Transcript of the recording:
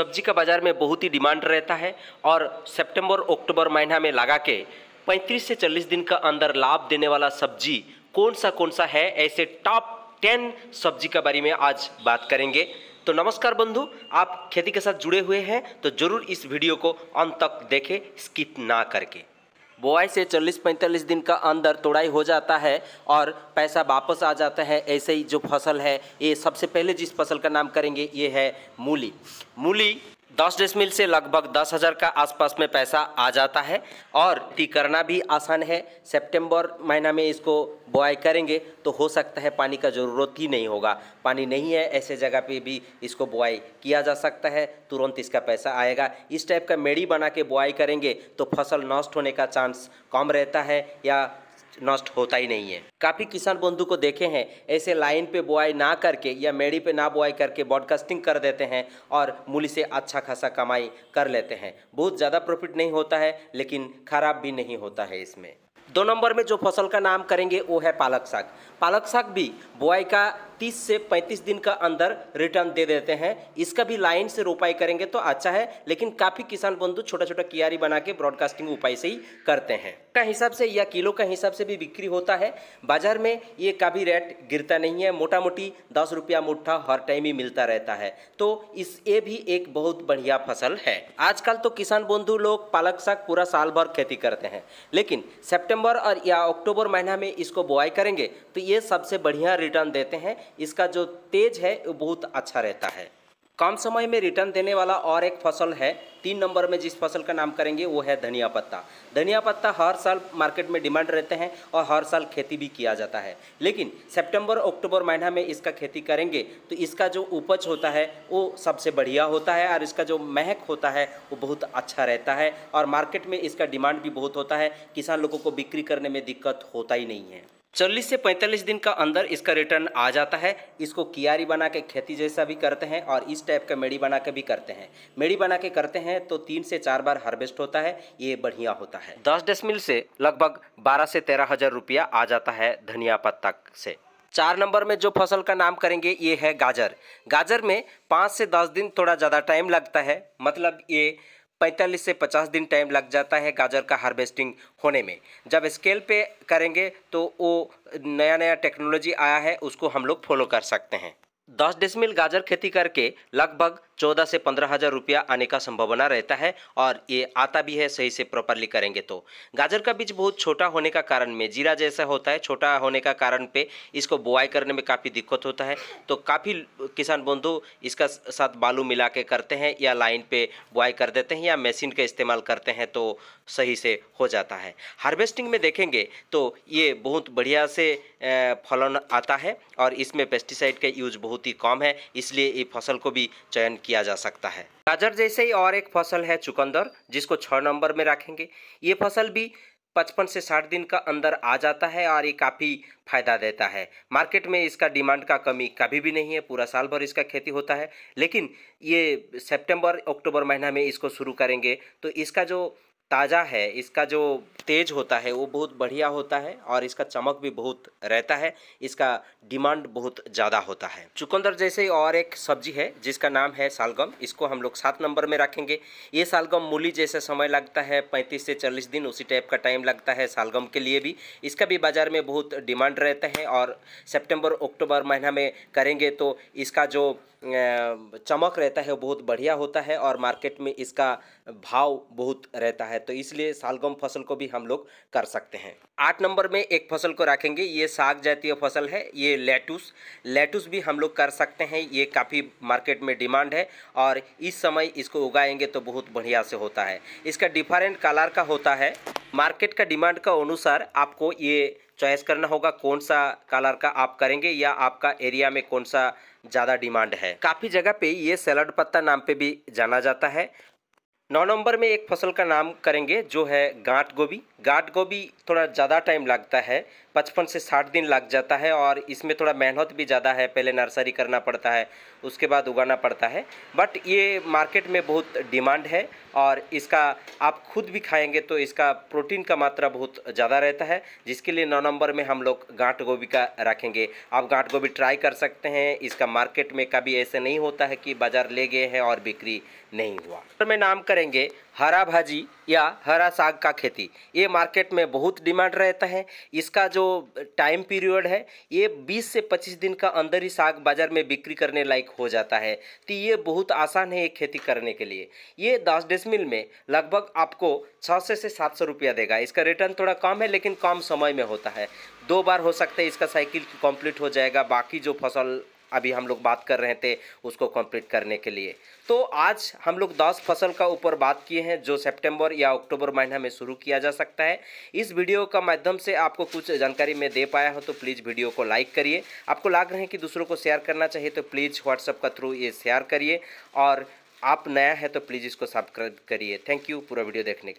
सब्जी का बाज़ार में बहुत ही डिमांड रहता है और सितंबर अक्टूबर महीना में लगा के 35 से 40 दिन का अंदर लाभ देने वाला सब्जी कौन सा कौन सा है ऐसे टॉप 10 सब्जी के बारे में आज बात करेंगे तो नमस्कार बंधु आप खेती के साथ जुड़े हुए हैं तो ज़रूर इस वीडियो को अंत तक देखें स्किप ना करके बुआई से 40-45 दिन का अंदर तोड़ाई हो जाता है और पैसा वापस आ जाता है ऐसे ही जो फसल है ये सबसे पहले जिस फसल का नाम करेंगे ये है मूली मूली दस डेसमिल से लगभग दस हज़ार का आसपास में पैसा आ जाता है और टी करना भी आसान है सितंबर महीना में इसको बुआई करेंगे तो हो सकता है पानी का ज़रूरत ही नहीं होगा पानी नहीं है ऐसे जगह पे भी इसको बुआई किया जा सकता है तुरंत इसका पैसा आएगा इस टाइप का मेड़ी बना के बुआई करेंगे तो फसल नष्ट होने का चांस कम रहता है या नष्ट होता ही नहीं है काफ़ी किसान बंधु को देखे हैं ऐसे लाइन पे बुआई ना करके या मेड़ी पे ना बुआई करके ब्रॉडकास्टिंग कर देते हैं और मूली से अच्छा खासा कमाई कर लेते हैं बहुत ज़्यादा प्रॉफिट नहीं होता है लेकिन खराब भी नहीं होता है इसमें दो नंबर में जो फसल का नाम करेंगे वो है पालक साग पालक साग भी बुआई का 30 से 35 दिन का अंदर रिटर्न दे देते हैं इसका भी लाइन से रोपाई करेंगे तो अच्छा है लेकिन काफ़ी किसान बंधु छोटा छोटा कियारी बना के ब्रॉडकास्टिंग उपाय से ही करते हैं का हिसाब से या किलो का हिसाब से भी बिक्री होता है बाजार में ये काफ़ी रेट गिरता नहीं है मोटा मोटी दस रुपया मुठा हर टाइम ही मिलता रहता है तो इस ये भी एक बहुत बढ़िया फसल है आजकल तो किसान बंधु लोग पालक साग पूरा साल भर खेती करते हैं लेकिन सेप्टेम्बर और या अक्टूबर महीना में इसको बुआई करेंगे तो ये सबसे बढ़िया रिटर्न देते हैं इसका जो तेज है वो बहुत अच्छा रहता है कम समय में रिटर्न देने वाला और एक फसल है तीन नंबर में जिस फसल का नाम करेंगे वो है धनिया पत्ता धनिया पत्ता हर साल मार्केट में डिमांड रहते हैं और हर साल खेती भी किया जाता है लेकिन सितंबर अक्टूबर महीना में इसका खेती करेंगे तो इसका जो उपज होता है वो सबसे बढ़िया होता है और इसका जो महक होता है वो बहुत अच्छा रहता है और मार्केट में इसका डिमांड भी बहुत होता है किसान लोगों को बिक्री करने में दिक्कत होता ही नहीं है चालीस से पैंतालीस दिन का अंदर इसका रिटर्न आ जाता है इसको कियारी बना के खेती जैसा भी करते हैं और इस टाइप का मेड़ी बना के भी करते हैं मेड़ी बना के करते हैं तो तीन से चार बार हार्वेस्ट होता है ये बढ़िया होता है दस डेसमिल से लगभग बारह से तेरह हज़ार रुपया आ जाता है धनिया पत्ता से चार नंबर में जो फसल का नाम करेंगे ये है गाजर गाजर में पाँच से दस दिन थोड़ा ज़्यादा टाइम लगता है मतलब ये 45 से 50 दिन टाइम लग जाता है गाजर का हार्वेस्टिंग होने में जब स्केल पे करेंगे तो वो नया नया टेक्नोलॉजी आया है उसको हम लोग फॉलो कर सकते हैं दस डिसमिल गाजर खेती करके लगभग चौदह से पंद्रह हज़ार रुपया आने का संभावना रहता है और ये आता भी है सही से प्रॉपरली करेंगे तो गाजर का बीज बहुत छोटा होने का कारण में जीरा जैसा होता है छोटा होने का कारण पे इसको बुआई करने में काफ़ी दिक्कत होता है तो काफ़ी किसान बंधु इसका साथ बालू मिला के करते हैं या लाइन पे बुआई कर देते हैं या मशीन का इस्तेमाल करते हैं तो सही से हो जाता है हार्वेस्टिंग में देखेंगे तो ये बहुत बढ़िया से फलन आता है और इसमें पेस्टिसाइड का यूज बहुत बहुत ही कम है इसलिए ये फसल को भी चयन किया जा सकता है गाजर जैसे ही और एक फसल है चुकंदर जिसको छः नंबर में रखेंगे ये फसल भी पचपन से साठ दिन का अंदर आ जाता है और ये काफ़ी फायदा देता है मार्केट में इसका डिमांड का कमी कभी भी नहीं है पूरा साल भर इसका खेती होता है लेकिन ये सितंबर अक्टूबर महीना में इसको शुरू करेंगे तो इसका जो ताज़ा है इसका जो तेज होता है वो बहुत बढ़िया होता है और इसका चमक भी बहुत रहता है इसका डिमांड बहुत ज़्यादा होता है चुकंदर जैसे और एक सब्जी है जिसका नाम है सालगम इसको हम लोग सात नंबर में रखेंगे ये सालगम मूली जैसे समय लगता है पैंतीस से चालीस दिन उसी टाइप का टाइम लगता है सालगम के लिए भी इसका भी बाज़ार में बहुत डिमांड रहता है और सेप्टेम्बर अक्टूबर महीना में करेंगे तो इसका जो चमक रहता है बहुत बढ़िया होता है और मार्केट में इसका भाव बहुत रहता है तो इसलिए सालगम फसल को भी हम लोग कर सकते हैं आठ नंबर में एक फसल को रखेंगे ये साग जातीय फसल है ये लेटूस लेटूस भी हम लोग कर सकते हैं ये काफ़ी मार्केट में डिमांड है और इस समय इसको उगाएंगे तो बहुत बढ़िया से होता है इसका डिफरेंट कलर का होता है मार्केट का डिमांड का अनुसार आपको ये चॉइस करना होगा कौन सा कलर का आप करेंगे या आपका एरिया में कौन सा ज़्यादा डिमांड है काफ़ी जगह पे ये सैलड पत्ता नाम पे भी जाना जाता है नौ नंबर में एक फसल का नाम करेंगे जो है गांठ गोभी गार्ड को भी थोड़ा ज़्यादा टाइम लगता है पचपन से साठ दिन लग जाता है और इसमें थोड़ा मेहनत भी ज़्यादा है पहले नर्सरी करना पड़ता है उसके बाद उगाना पड़ता है बट ये मार्केट में बहुत डिमांड है और इसका आप खुद भी खाएंगे तो इसका प्रोटीन का मात्रा बहुत ज़्यादा रहता है जिसके लिए नौ नंबर में हम लोग गांठ गोभी का रखेंगे आप गांठ गोभी ट्राई कर सकते हैं इसका मार्केट में कभी ऐसे नहीं होता है कि बाज़ार ले गए हैं और बिक्री नहीं हुआ तो मैं नाम करेंगे हरा भाजी या हरा साग का खेती ये मार्केट में बहुत डिमांड रहता है इसका जो टाइम पीरियड है ये 20 से 25 दिन का अंदर ही साग बाज़ार में बिक्री करने लायक हो जाता है तो ये बहुत आसान है ये खेती करने के लिए ये दस डेसमिल में लगभग आपको छः से सात सौ रुपया देगा इसका रिटर्न थोड़ा कम है लेकिन कम समय में होता है दो बार हो सकता है इसका साइकिल कम्प्लीट हो जाएगा बाकी जो फसल अभी हम लोग बात कर रहे थे उसको कंप्लीट करने के लिए तो आज हम लोग दस फसल का ऊपर बात किए हैं जो सितंबर या अक्टूबर महीना में शुरू किया जा सकता है इस वीडियो का माध्यम से आपको कुछ जानकारी मैं दे पाया हूँ तो प्लीज़ वीडियो को लाइक करिए आपको लाग रहे हैं कि दूसरों को शेयर करना चाहिए तो प्लीज़ व्हाट्सअप का थ्रू ये शेयर करिए और आप नया है तो प्लीज़ इसको सब्सक्राइब करिए थैंक यू पूरा वीडियो देखने के